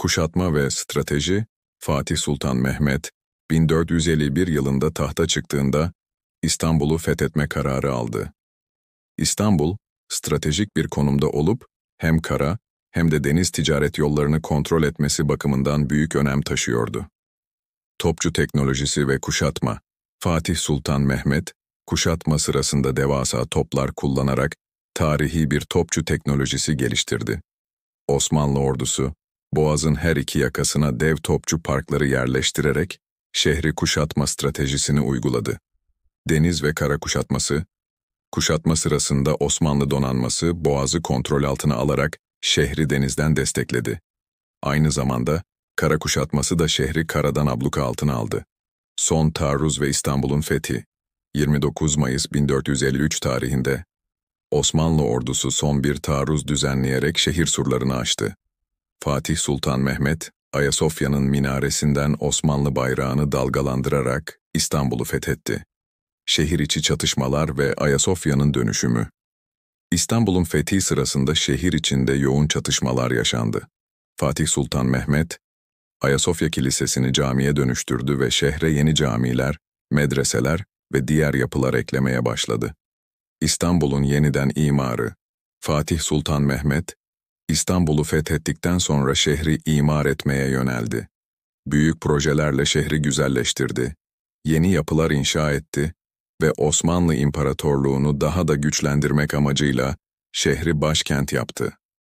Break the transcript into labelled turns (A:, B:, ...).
A: Kuşatma ve Strateji, Fatih Sultan Mehmet, 1451 yılında tahta çıktığında İstanbul'u fethetme kararı aldı. İstanbul, stratejik bir konumda olup hem kara hem de deniz ticaret yollarını kontrol etmesi bakımından büyük önem taşıyordu. Topçu teknolojisi ve kuşatma Fatih Sultan Mehmet, kuşatma sırasında devasa toplar kullanarak tarihi bir topçu teknolojisi geliştirdi. Osmanlı ordusu, Boğaz'ın her iki yakasına dev topçu parkları yerleştirerek şehri kuşatma stratejisini uyguladı. Deniz ve kara kuşatması, kuşatma sırasında Osmanlı donanması Boğaz'ı kontrol altına alarak şehri denizden destekledi. Aynı zamanda kara kuşatması da şehri karadan abluka altına aldı. Son taarruz ve İstanbul'un fethi, 29 Mayıs 1453 tarihinde Osmanlı ordusu son bir taarruz düzenleyerek şehir surlarını açtı. Fatih Sultan Mehmet, Ayasofya'nın minaresinden Osmanlı bayrağını dalgalandırarak İstanbul'u fethetti. Şehir içi çatışmalar ve Ayasofya'nın dönüşümü. İstanbul'un fethi sırasında şehir içinde yoğun çatışmalar yaşandı. Fatih Sultan Mehmet, Ayasofya Kilisesi'ni camiye dönüştürdü ve şehre yeni camiler, medreseler ve diğer yapılar eklemeye başladı. İstanbul'un yeniden imarı, Fatih Sultan Mehmet, İstanbul'u fethettikten sonra şehri imar etmeye yöneldi. Büyük projelerle şehri güzelleştirdi, yeni yapılar inşa etti ve Osmanlı İmparatorluğunu daha da güçlendirmek amacıyla şehri başkent yaptı.